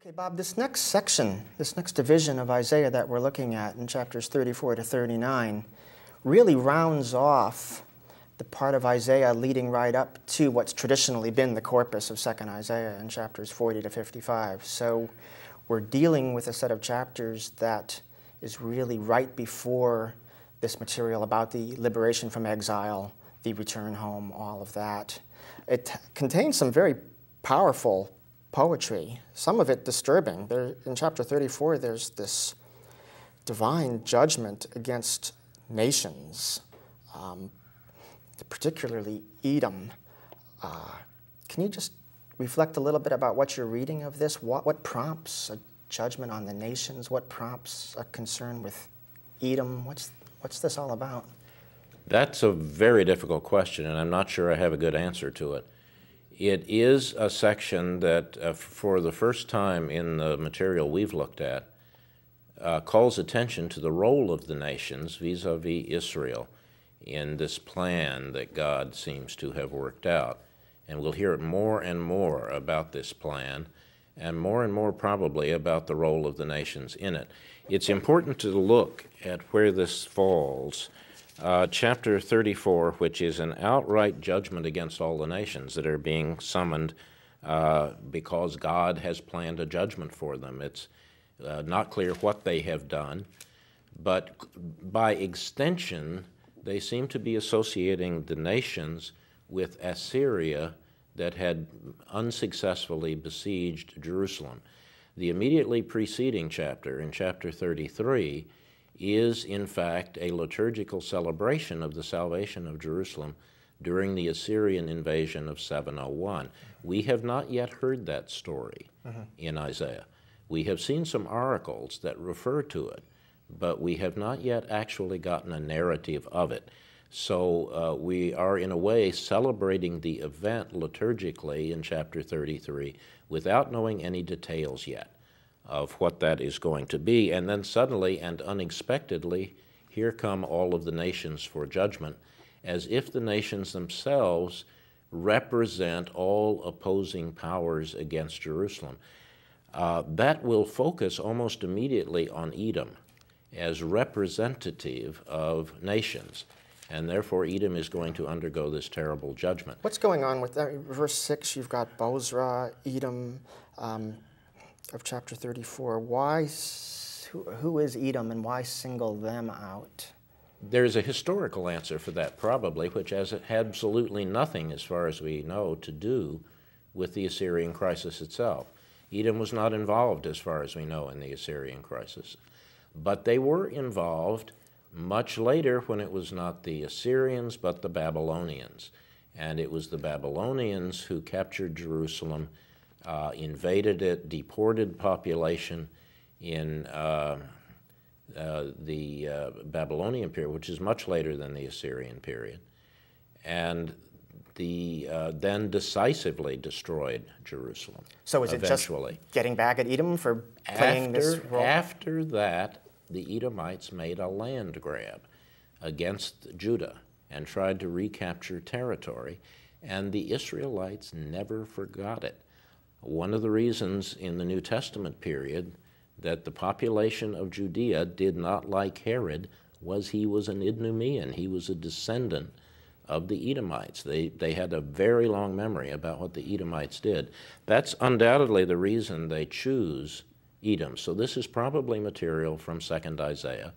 Okay, Bob, this next section, this next division of Isaiah that we're looking at in chapters 34 to 39, really rounds off the part of Isaiah leading right up to what's traditionally been the corpus of 2nd Isaiah in chapters 40 to 55. So we're dealing with a set of chapters that is really right before this material about the liberation from exile, the return home, all of that. It contains some very powerful poetry, some of it disturbing. There, in chapter 34, there's this divine judgment against nations, um, particularly Edom. Uh, can you just reflect a little bit about what you're reading of this? What, what prompts a judgment on the nations? What prompts a concern with Edom? What's, what's this all about? That's a very difficult question, and I'm not sure I have a good answer to it. It is a section that, uh, for the first time in the material we've looked at, uh, calls attention to the role of the nations vis a vis Israel in this plan that God seems to have worked out. And we'll hear more and more about this plan, and more and more probably about the role of the nations in it. It's important to look at where this falls uh, chapter 34, which is an outright judgment against all the nations that are being summoned uh, because God has planned a judgment for them. It's uh, not clear what they have done, but by extension, they seem to be associating the nations with Assyria that had unsuccessfully besieged Jerusalem. The immediately preceding chapter, in chapter 33, is in fact a liturgical celebration of the salvation of Jerusalem during the Assyrian invasion of 701. We have not yet heard that story uh-huh. in Isaiah. We have seen some oracles that refer to it, but we have not yet actually gotten a narrative of it. So uh, we are, in a way, celebrating the event liturgically in chapter 33 without knowing any details yet of what that is going to be. And then suddenly and unexpectedly, here come all of the nations for judgment, as if the nations themselves represent all opposing powers against Jerusalem. Uh, that will focus almost immediately on Edom as representative of nations. And therefore, Edom is going to undergo this terrible judgment. What's going on with that? Verse 6, you've got Bozrah, Edom, um, of chapter 34. Why, who, who is Edom and why single them out? There's a historical answer for that, probably, which has absolutely nothing, as far as we know, to do with the Assyrian crisis itself. Edom was not involved, as far as we know, in the Assyrian crisis. But they were involved much later when it was not the Assyrians but the Babylonians. And it was the Babylonians who captured Jerusalem uh, invaded it, deported population in uh, uh the uh, Babylonian period, which is much later than the Assyrian period, and the, uh, then decisively destroyed Jerusalem. So is eventually. it just getting back at Edom for playing after, this role? After that, the Edomites made a land grab against Judah and tried to recapture territory, and the Israelites never forgot it. One of the reasons in the New Testament period that the population of Judea did not like Herod was he was an Idumean. He was a descendant of the Edomites. They, they had a very long memory about what the Edomites did. That's undoubtedly the reason they choose Edom. So this is probably material from 2nd Isaiah.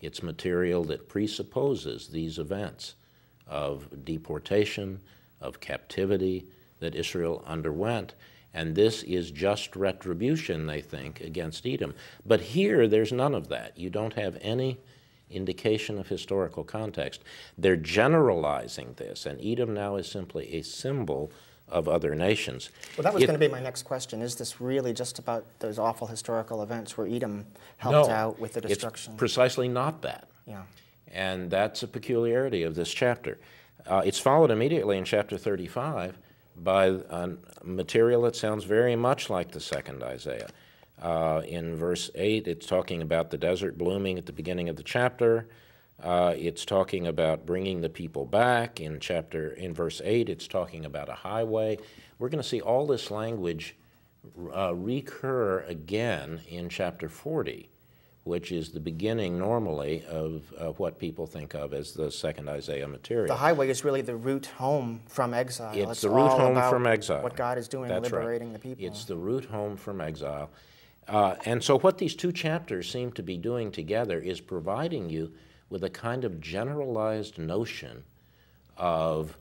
It's material that presupposes these events of deportation, of captivity that Israel underwent. And this is just retribution, they think, against Edom. But here, there's none of that. You don't have any indication of historical context. They're generalizing this, and Edom now is simply a symbol of other nations. Well, that was going to be my next question. Is this really just about those awful historical events where Edom helped no, out with the destruction? It's precisely not that. Yeah. And that's a peculiarity of this chapter. Uh, it's followed immediately in chapter 35 by a material that sounds very much like the second Isaiah. Uh, in verse 8, it's talking about the desert blooming at the beginning of the chapter. Uh, it's talking about bringing the people back. In chapter, in verse 8, it's talking about a highway. We're going to see all this language uh, recur again in chapter 40 which is the beginning normally of uh, what people think of as the second Isaiah material. The highway is really the route home from exile. It's, it's the route home from exile. What God is doing, That's liberating right. the people. It's the route home from exile. Uh, and so, what these two chapters seem to be doing together is providing you with a kind of generalized notion of,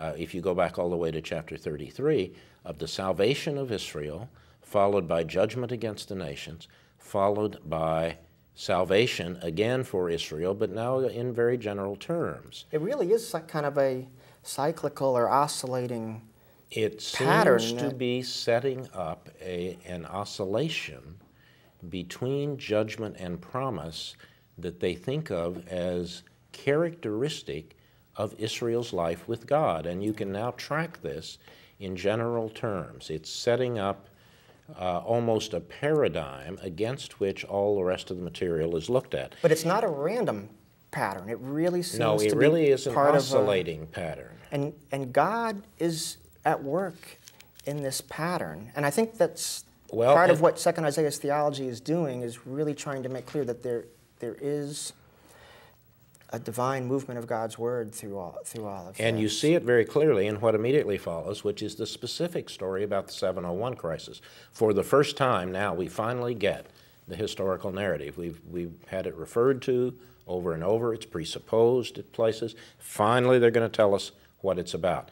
uh, if you go back all the way to chapter 33, of the salvation of Israel, followed by judgment against the nations followed by salvation again for Israel, but now in very general terms. It really is kind of a cyclical or oscillating it pattern. It seems to be setting up a, an oscillation between judgment and promise that they think of as characteristic of Israel's life with God. And you can now track this in general terms. It's setting up uh, almost a paradigm against which all the rest of the material is looked at. But it's not a random pattern. It really seems no, it to really be is an part oscillating of a, pattern. And and God is at work in this pattern, and I think that's well, part of what Second Isaiah's theology is doing is really trying to make clear that there there is a divine movement of God's word through all through all of. And you see it very clearly in what immediately follows, which is the specific story about the 701 crisis. For the first time now, we finally get the historical narrative. We've we've had it referred to over and over. It's presupposed at places. Finally, they're going to tell us what it's about.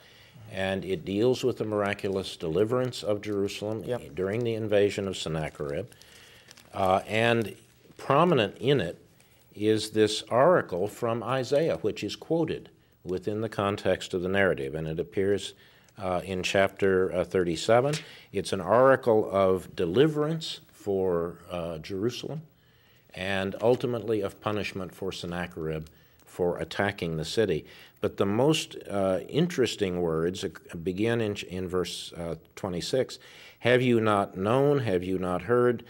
And it deals with the miraculous deliverance of Jerusalem yep. during the invasion of Sennacherib. Uh, and prominent in it is this oracle from Isaiah, which is quoted within the context of the narrative, and it appears uh, in chapter uh, 37. It's an oracle of deliverance for uh, Jerusalem and ultimately of punishment for Sennacherib for attacking the city. But the most uh, interesting words uh, begin in, in verse uh, 26 Have you not known? Have you not heard?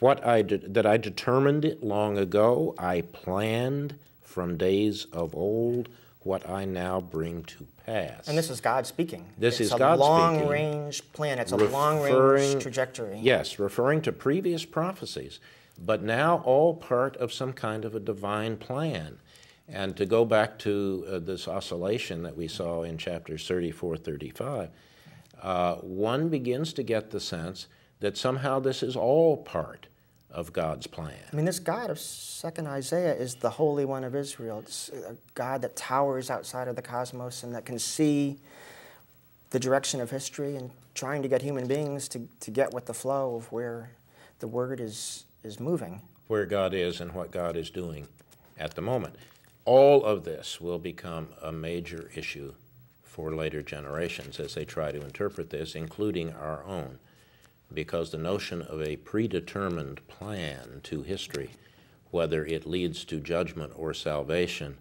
what I de- that I determined it long ago, I planned from days of old what I now bring to pass. And this is God speaking. This it's is God speaking. It's a long-range plan. It's a long-range trajectory. Yes, referring to previous prophecies, but now all part of some kind of a divine plan. And to go back to uh, this oscillation that we saw in chapters 34, 35, uh, one begins to get the sense that somehow this is all part of God's plan. I mean, this God of Second Isaiah is the Holy One of Israel. It's a God that towers outside of the cosmos and that can see the direction of history and trying to get human beings to, to get with the flow of where the Word is, is moving. Where God is and what God is doing at the moment. All of this will become a major issue for later generations as they try to interpret this, including our own because the notion of a predetermined plan to history, whether it leads to judgment or salvation,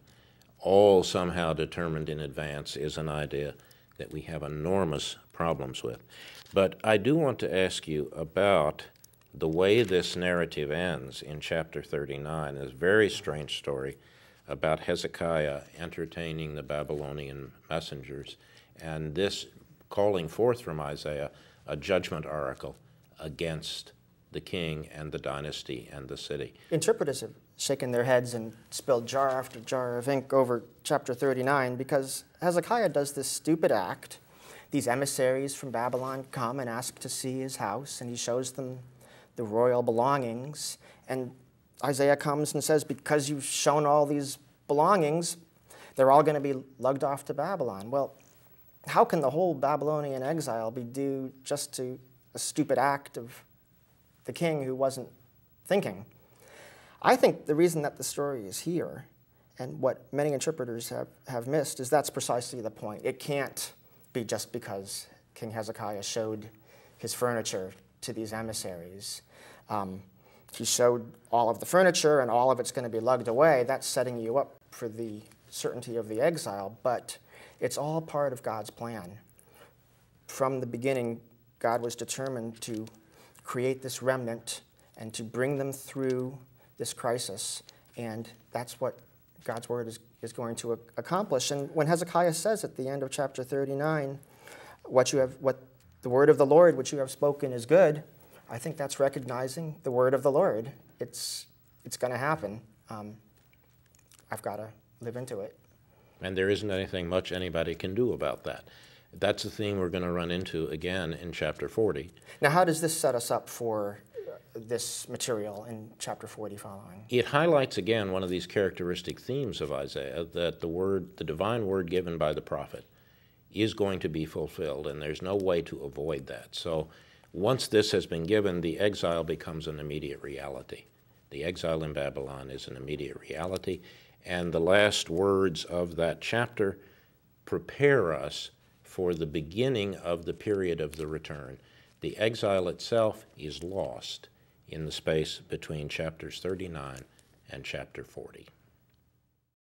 all somehow determined in advance, is an idea that we have enormous problems with. But I do want to ask you about the way this narrative ends in chapter 39 is a very strange story about Hezekiah entertaining the Babylonian messengers and this calling forth from Isaiah a judgment oracle against the king and the dynasty and the city. Interpreters have shaken their heads and spilled jar after jar of ink over chapter 39 because Hezekiah does this stupid act. These emissaries from Babylon come and ask to see his house, and he shows them the royal belongings. And Isaiah comes and says, Because you've shown all these belongings, they're all going to be lugged off to Babylon. Well, how can the whole Babylonian exile be due just to a stupid act of the king who wasn't thinking? I think the reason that the story is here and what many interpreters have, have missed is that's precisely the point. It can't be just because King Hezekiah showed his furniture to these emissaries. Um, he showed all of the furniture and all of it's going to be lugged away. That's setting you up for the certainty of the exile. But it's all part of God's plan. From the beginning, God was determined to create this remnant and to bring them through this crisis. And that's what God's word is, is going to accomplish. And when Hezekiah says at the end of chapter 39, what you have, what the word of the Lord which you have spoken is good, I think that's recognizing the word of the Lord. It's, it's going to happen. Um, I've got to live into it. And there isn't anything much anybody can do about that. That's the theme we're going to run into again in Chapter 40. Now, how does this set us up for uh, this material in chapter 40 following. It highlights again one of these characteristic themes of Isaiah that the word, the divine word given by the prophet, is going to be fulfilled, and there's no way to avoid that. So once this has been given, the exile becomes an immediate reality. The exile in Babylon is an immediate reality. And the last words of that chapter prepare us for the beginning of the period of the return. The exile itself is lost in the space between chapters 39 and chapter 40.